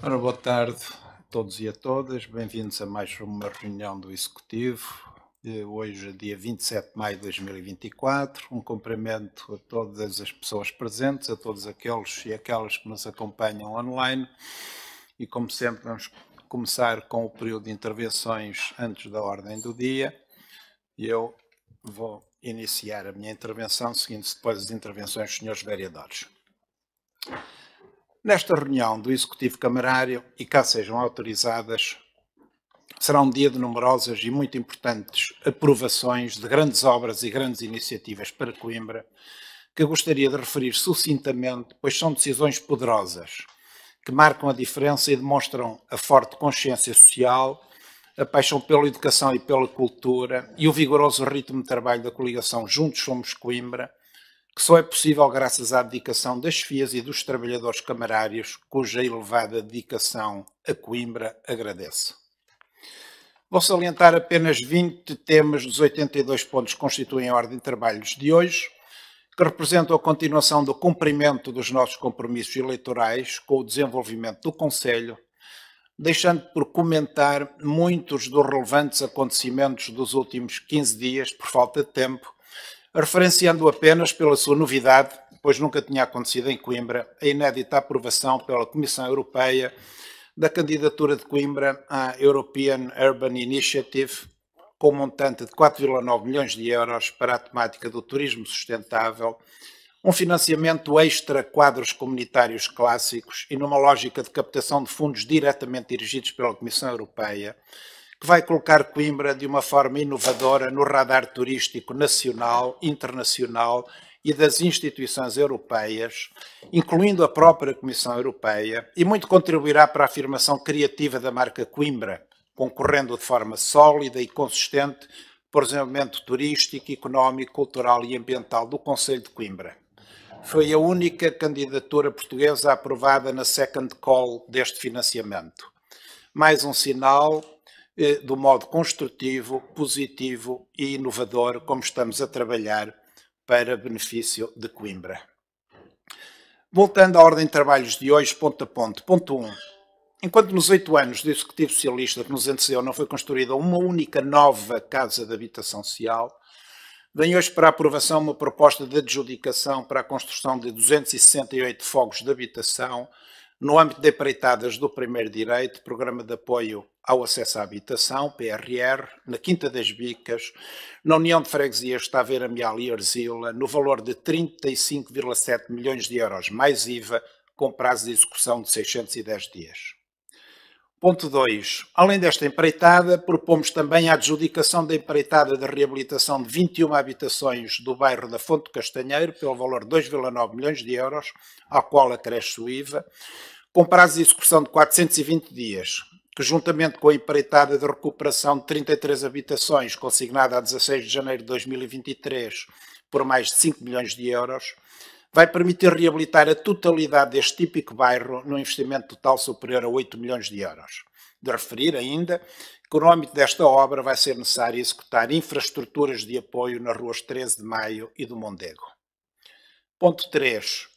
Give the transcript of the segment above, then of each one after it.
Ora, boa tarde a todos e a todas. Bem-vindos a mais uma reunião do Executivo. Hoje, dia 27 de maio de 2024. Um cumprimento a todas as pessoas presentes, a todos aqueles e aquelas que nos acompanham online. E, como sempre, vamos começar com o período de intervenções antes da ordem do dia. Eu vou iniciar a minha intervenção, seguindo depois as intervenções dos senhores vereadores. Nesta reunião do Executivo Camarário, e cá sejam autorizadas, será um dia de numerosas e muito importantes aprovações de grandes obras e grandes iniciativas para Coimbra, que gostaria de referir sucintamente, pois são decisões poderosas, que marcam a diferença e demonstram a forte consciência social, a paixão pela educação e pela cultura e o vigoroso ritmo de trabalho da coligação Juntos Somos Coimbra, que só é possível graças à dedicação das FIAs e dos trabalhadores camarários, cuja elevada dedicação a Coimbra agradece. Vou salientar apenas 20 temas dos 82 pontos que constituem a ordem de trabalhos de hoje, que representam a continuação do cumprimento dos nossos compromissos eleitorais com o desenvolvimento do Conselho, deixando por comentar muitos dos relevantes acontecimentos dos últimos 15 dias, por falta de tempo, referenciando apenas pela sua novidade, pois nunca tinha acontecido em Coimbra, a inédita aprovação pela Comissão Europeia da candidatura de Coimbra à European Urban Initiative, com um montante de 4,9 milhões de euros para a temática do turismo sustentável, um financiamento extra quadros comunitários clássicos e numa lógica de captação de fundos diretamente dirigidos pela Comissão Europeia, que vai colocar Coimbra de uma forma inovadora no radar turístico nacional, internacional e das instituições europeias, incluindo a própria Comissão Europeia, e muito contribuirá para a afirmação criativa da marca Coimbra, concorrendo de forma sólida e consistente por desenvolvimento turístico, económico, cultural e ambiental do Conselho de Coimbra. Foi a única candidatura portuguesa aprovada na Second Call deste financiamento. Mais um sinal eh, do modo construtivo, positivo e inovador como estamos a trabalhar para benefício de Coimbra. Voltando à ordem de trabalhos de hoje, ponto a ponto. Ponto 1. Um. Enquanto nos oito anos do Executivo Socialista que nos antecedeu não foi construída uma única nova casa de habitação social, Venho hoje para aprovação uma proposta de adjudicação para a construção de 268 fogos de habitação no âmbito de empreitadas do primeiro direito, Programa de Apoio ao Acesso à Habitação, PRR, na Quinta das Bicas, na União de Freguesias está a ver a e Arzila, no valor de 35,7 milhões de euros mais IVA, com prazo de execução de 610 dias. Ponto 2. Além desta empreitada, propomos também a adjudicação da empreitada de reabilitação de 21 habitações do bairro da Fonte Castanheiro, pelo valor de 2,9 milhões de euros, ao qual acresce o IVA, com prazo de execução de 420 dias, que juntamente com a empreitada de recuperação de 33 habitações, consignada a 16 de janeiro de 2023, por mais de 5 milhões de euros, vai permitir reabilitar a totalidade deste típico bairro num investimento total superior a 8 milhões de euros. De referir ainda que no âmbito desta obra vai ser necessário executar infraestruturas de apoio nas ruas 13 de Maio e do Mondego. Ponto 3.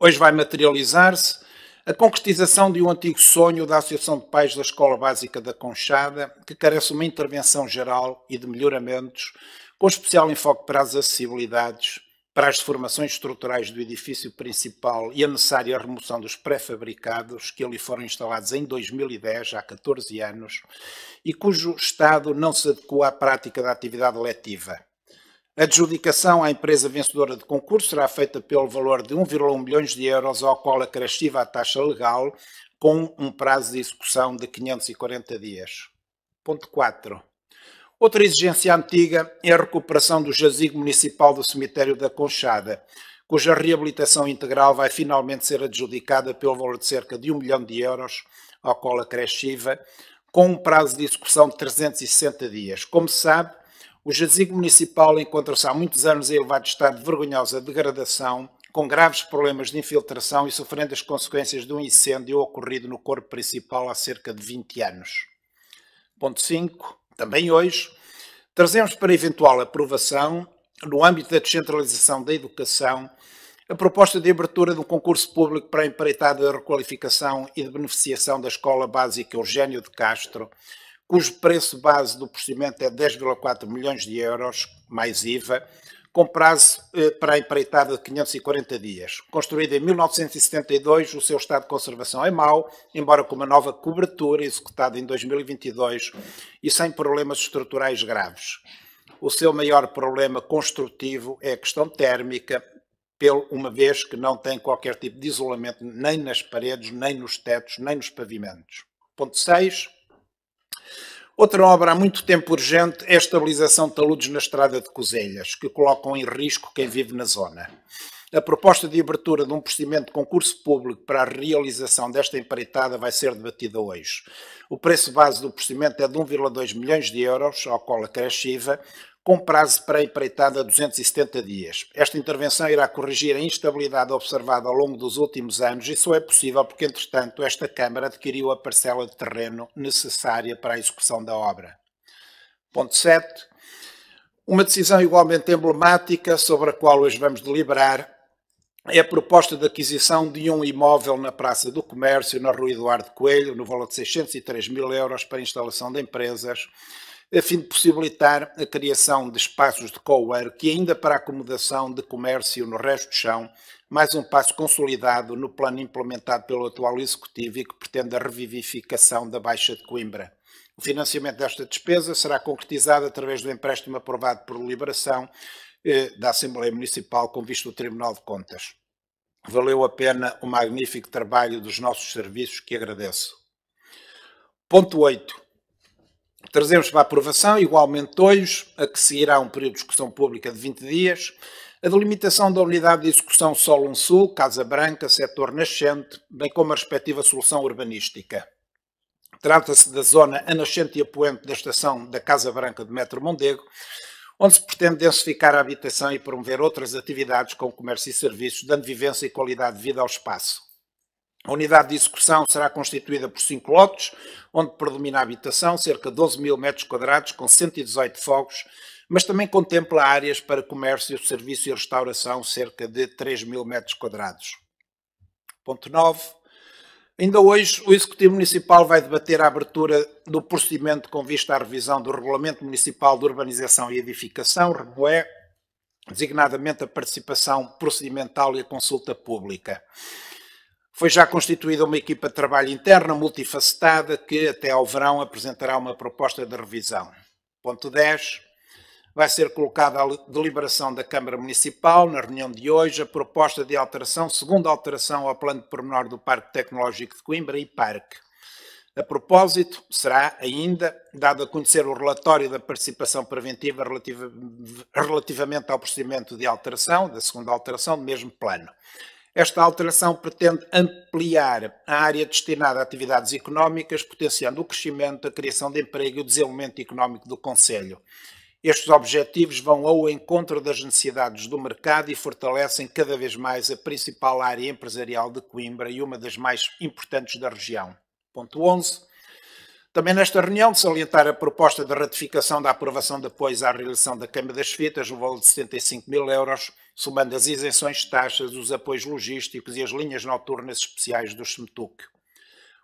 Hoje vai materializar-se a concretização de um antigo sonho da Associação de Pais da Escola Básica da Conchada, que carece de uma intervenção geral e de melhoramentos, com especial enfoque para as acessibilidades para as deformações estruturais do edifício principal e a necessária remoção dos pré-fabricados que ali foram instalados em 2010, há 14 anos, e cujo estado não se adequa à prática da atividade letiva. A adjudicação à empresa vencedora de concurso será feita pelo valor de 1,1 milhões de euros, ao qual acresciva a taxa legal, com um prazo de execução de 540 dias. Ponto 4. Outra exigência antiga é a recuperação do jazigo municipal do cemitério da Conchada, cuja reabilitação integral vai finalmente ser adjudicada pelo valor de cerca de 1 milhão de euros ao Cola Cresciva, com um prazo de execução de 360 dias. Como se sabe, o jazigo municipal encontra-se há muitos anos em elevado estado de vergonhosa degradação, com graves problemas de infiltração e sofrendo as consequências de um incêndio ocorrido no corpo principal há cerca de 20 anos. Ponto 5. Também hoje, trazemos para eventual aprovação, no âmbito da descentralização da educação, a proposta de abertura de um concurso público para a empreitada de requalificação e de beneficiação da Escola Básica Eugênio de Castro, cujo preço base do procedimento é 10,4 milhões de euros, mais IVA, com prazo eh, para a empreitada de 540 dias. Construído em 1972, o seu estado de conservação é mau, embora com uma nova cobertura executada em 2022 e sem problemas estruturais graves. O seu maior problema construtivo é a questão térmica, uma vez que não tem qualquer tipo de isolamento nem nas paredes, nem nos tetos, nem nos pavimentos. Ponto 6 Outra obra há muito tempo urgente é a estabilização de taludes na estrada de Cozeias, que colocam em risco quem vive na zona. A proposta de abertura de um procedimento de concurso público para a realização desta empreitada vai ser debatida hoje. O preço base do procedimento é de 1,2 milhões de euros, ao qual acresce IVA, com prazo para a empreitada de 270 dias. Esta intervenção irá corrigir a instabilidade observada ao longo dos últimos anos e só é possível porque, entretanto, esta Câmara adquiriu a parcela de terreno necessária para a execução da obra. Ponto 7. Uma decisão igualmente emblemática sobre a qual hoje vamos deliberar é a proposta de aquisição de um imóvel na Praça do Comércio, na Rua Eduardo Coelho, no valor de 603 mil euros para a instalação de empresas a fim de possibilitar a criação de espaços de co-work e ainda para a acomodação de comércio no resto do chão, mais um passo consolidado no plano implementado pelo atual Executivo e que pretende a revivificação da Baixa de Coimbra. O financiamento desta despesa será concretizado através do empréstimo aprovado por deliberação eh, da Assembleia Municipal com visto do Tribunal de Contas. Valeu a pena o magnífico trabalho dos nossos serviços, que agradeço. Ponto 8 trazemos para aprovação, igualmente hoje, a que seguirá um período de discussão pública de 20 dias, a delimitação da unidade de execução Solon Sul, Casa Branca, setor nascente, bem como a respectiva solução urbanística. Trata-se da zona a nascente e a poente da estação da Casa Branca de Metro Mondego, onde se pretende densificar a habitação e promover outras atividades como comércio e serviços, dando vivência e qualidade de vida ao espaço. A unidade de execução será constituída por cinco lotes, onde predomina a habitação, cerca de 12 mil metros quadrados, com 118 fogos, mas também contempla áreas para comércio, serviço e restauração, cerca de 3 mil metros quadrados. Ponto 9. Ainda hoje, o Executivo Municipal vai debater a abertura do procedimento com vista à revisão do Regulamento Municipal de Urbanização e Edificação, REMUE, designadamente a participação procedimental e a consulta pública. Foi já constituída uma equipa de trabalho interna multifacetada que até ao verão apresentará uma proposta de revisão. Ponto 10. Vai ser colocada à deliberação da Câmara Municipal, na reunião de hoje, a proposta de alteração, segunda alteração ao plano de pormenor do Parque Tecnológico de Coimbra e Parque. A propósito, será ainda dado a conhecer o relatório da participação preventiva relativa, relativamente ao procedimento de alteração, da segunda alteração do mesmo plano. Esta alteração pretende ampliar a área destinada a atividades económicas, potenciando o crescimento, a criação de emprego e o desenvolvimento económico do Conselho. Estes objetivos vão ao encontro das necessidades do mercado e fortalecem cada vez mais a principal área empresarial de Coimbra e uma das mais importantes da região. Ponto 11. Também nesta reunião, de salientar a proposta de ratificação da aprovação de apoios à realização da Câmara das Fitas, no valor de 75 mil euros, somando as isenções de taxas, os apoios logísticos e as linhas noturnas especiais do SMTUC.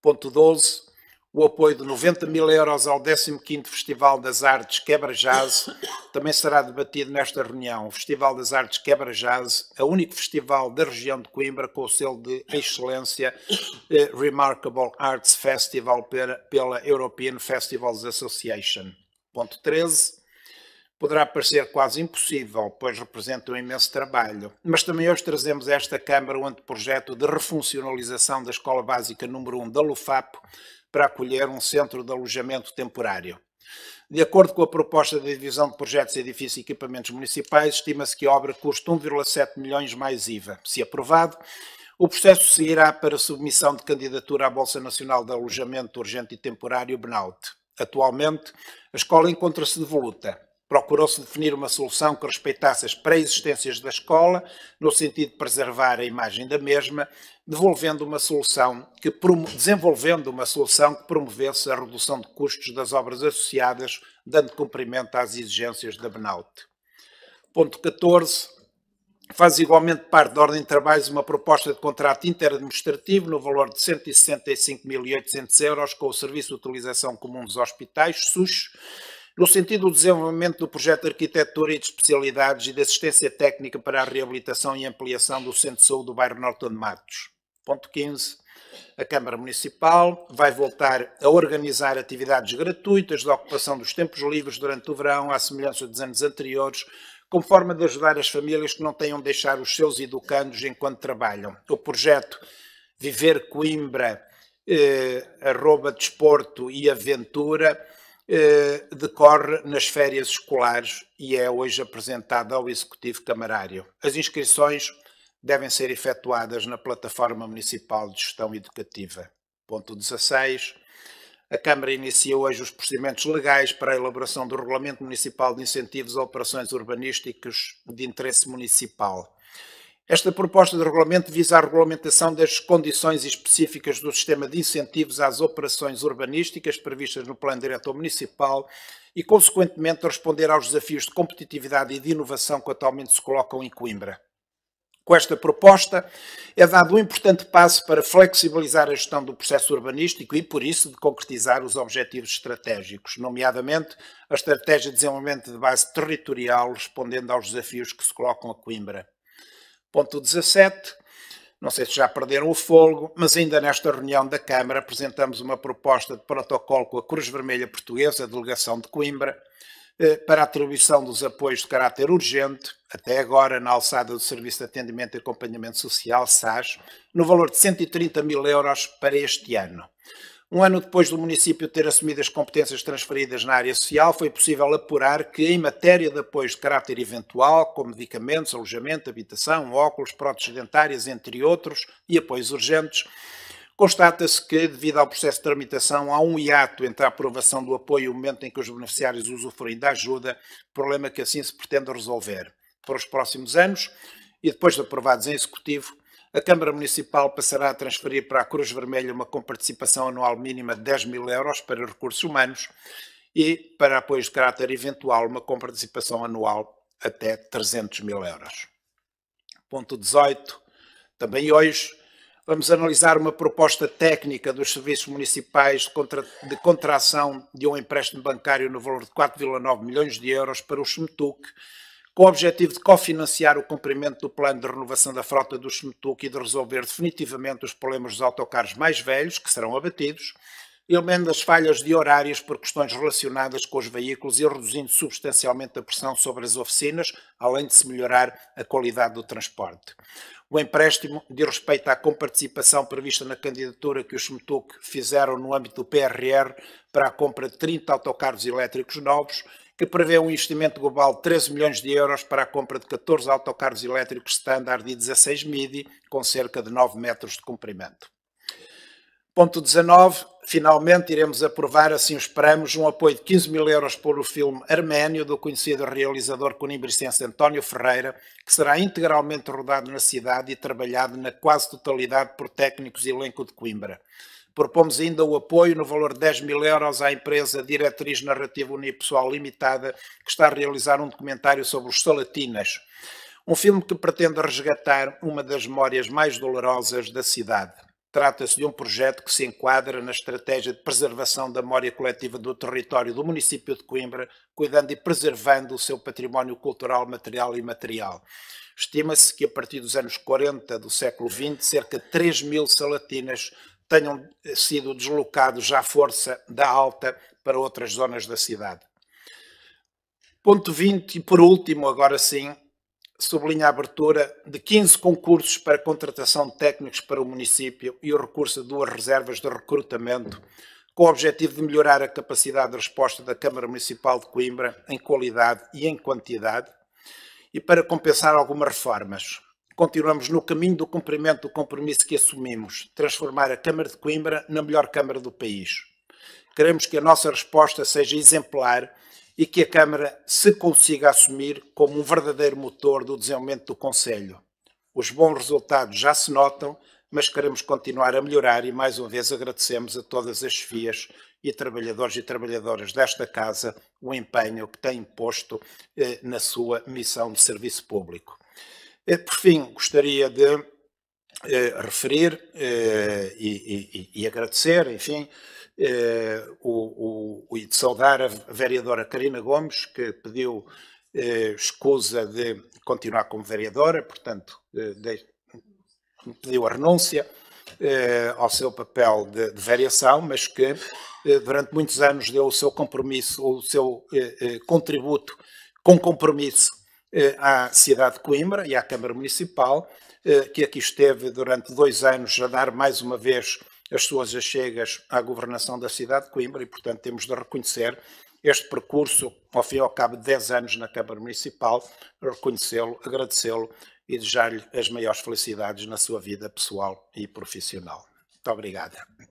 Ponto 12 o apoio de 90 mil euros ao 15º Festival das Artes Quebra Jazz também será debatido nesta reunião. O Festival das Artes Quebra Jazz é o único festival da região de Coimbra com o selo de excelência eh, Remarkable Arts Festival pela, pela European Festivals Association. Ponto 13. Poderá parecer quase impossível, pois representa um imenso trabalho. Mas também hoje trazemos a esta Câmara o um anteprojeto de refuncionalização da Escola Básica número 1 da LUFAP, para acolher um centro de alojamento temporário. De acordo com a proposta da Divisão de Projetos, Edifícios e Equipamentos Municipais, estima-se que a obra custe 1,7 milhões mais IVA. Se aprovado, o processo seguirá para submissão de candidatura à Bolsa Nacional de Alojamento Urgente e Temporário, BNAUT. Atualmente, a escola encontra-se devoluta. Procurou-se definir uma solução que respeitasse as pré-existências da escola, no sentido de preservar a imagem da mesma, devolvendo uma solução que desenvolvendo uma solução que promovesse a redução de custos das obras associadas, dando cumprimento às exigências da Benaut. Ponto 14. Faz igualmente parte da Ordem de Trabalhos uma proposta de contrato interadministrativo no valor de 165.800 euros com o Serviço de Utilização Comum dos Hospitais, SUS, no sentido do desenvolvimento do projeto de arquitetura e de especialidades e de assistência técnica para a reabilitação e ampliação do Centro de Saúde do Bairro Norton de Matos. Ponto 15. A Câmara Municipal vai voltar a organizar atividades gratuitas de ocupação dos tempos livres durante o verão, à semelhança dos anos anteriores, como forma de ajudar as famílias que não tenham de deixar os seus educandos enquanto trabalham. O projeto Viver Coimbra, eh, arroba desporto e aventura, eh, decorre nas férias escolares e é hoje apresentado ao Executivo Camarário. As inscrições devem ser efetuadas na plataforma municipal de gestão educativa. Ponto 16. A Câmara iniciou hoje os procedimentos legais para a elaboração do Regulamento Municipal de Incentivos a Operações Urbanísticas de Interesse Municipal. Esta proposta de regulamento visa a regulamentação das condições específicas do sistema de incentivos às operações urbanísticas previstas no Plano Diretor Municipal e, consequentemente, responder aos desafios de competitividade e de inovação que atualmente se colocam em Coimbra. Com esta proposta, é dado um importante passo para flexibilizar a gestão do processo urbanístico e, por isso, de concretizar os objetivos estratégicos, nomeadamente a Estratégia de Desenvolvimento de Base Territorial, respondendo aos desafios que se colocam a Coimbra. Ponto 17. Não sei se já perderam o fogo, mas ainda nesta reunião da Câmara apresentamos uma proposta de protocolo com a Cruz Vermelha Portuguesa, a delegação de Coimbra, eh, para a atribuição dos apoios de caráter urgente, até agora na alçada do Serviço de Atendimento e Acompanhamento Social, SAS, no valor de 130 mil euros para este ano. Um ano depois do município ter assumido as competências transferidas na área social, foi possível apurar que, em matéria de apoios de caráter eventual, como medicamentos, alojamento, habitação, óculos, próteses dentárias, entre outros, e apoios urgentes, Constata-se que, devido ao processo de tramitação, há um hiato entre a aprovação do apoio e o momento em que os beneficiários usufruem da ajuda, problema que assim se pretende resolver para os próximos anos e depois de aprovados em executivo, a Câmara Municipal passará a transferir para a Cruz Vermelha uma comparticipação anual mínima de 10 mil euros para recursos humanos e, para apoios de caráter eventual, uma comparticipação anual até 300 mil euros. Ponto 18. Também hoje vamos analisar uma proposta técnica dos serviços municipais de, contra, de contração de um empréstimo bancário no valor de 4,9 milhões de euros para o SMTUC, com o objetivo de cofinanciar o cumprimento do plano de renovação da frota do SMTUC e de resolver definitivamente os problemas dos autocarros mais velhos, que serão abatidos, eliminando as falhas de horários por questões relacionadas com os veículos e reduzindo substancialmente a pressão sobre as oficinas, além de se melhorar a qualidade do transporte. O empréstimo de respeito à comparticipação prevista na candidatura que os Schmutuk fizeram no âmbito do PRR para a compra de 30 autocarros elétricos novos, que prevê um investimento global de 13 milhões de euros para a compra de 14 autocarros elétricos standard e 16 MIDI, com cerca de 9 metros de comprimento. Ponto 19 finalmente iremos aprovar, assim esperamos, um apoio de 15 mil euros por o filme Arménio, do conhecido realizador conimbricense António Ferreira, que será integralmente rodado na cidade e trabalhado na quase totalidade por técnicos e elenco de Coimbra. Propomos ainda o apoio no valor de 10 mil euros à empresa Diretriz Narrativa Unipessoal Limitada, que está a realizar um documentário sobre os Salatinas. Um filme que pretende resgatar uma das memórias mais dolorosas da cidade. Trata-se de um projeto que se enquadra na estratégia de preservação da memória coletiva do território do município de Coimbra, cuidando e preservando o seu património cultural, material e imaterial. Estima-se que a partir dos anos 40 do século XX, cerca de 3 mil salatinas tenham eh, sido deslocados à força da alta para outras zonas da cidade. Ponto 20, e por último, agora sim, sublinha a abertura de 15 concursos para contratação de técnicos para o município e o recurso de duas reservas de recrutamento, com o objetivo de melhorar a capacidade de resposta da Câmara Municipal de Coimbra em qualidade e em quantidade, e para compensar algumas reformas. Continuamos no caminho do cumprimento do compromisso que assumimos, transformar a Câmara de Coimbra na melhor Câmara do país. Queremos que a nossa resposta seja exemplar e que a Câmara se consiga assumir como um verdadeiro motor do desenvolvimento do Conselho. Os bons resultados já se notam, mas queremos continuar a melhorar e mais uma vez agradecemos a todas as chefias e trabalhadores e trabalhadoras desta Casa o empenho que têm posto eh, na sua missão de serviço público. Eh, por fim, gostaria de eh, referir eh, e, e, e agradecer, enfim, eh, o, o, e de saudar a vereadora Karina Gomes, que pediu eh, escusa de continuar como vereadora, portanto, eh, de, pediu a renúncia eh, ao seu papel de, de variação, mas que eh, durante muitos anos deu o seu compromisso, o seu contributo com compromisso à cidade de Coimbra e à Câmara Municipal, que aqui esteve durante dois anos a dar mais uma vez as suas achegas à governação da cidade de Coimbra e, portanto, temos de reconhecer este percurso, ao fim e ao cabo de 10 anos na Câmara Municipal, reconhecê-lo, agradecê-lo e desejar-lhe as maiores felicidades na sua vida pessoal e profissional. Muito obrigada.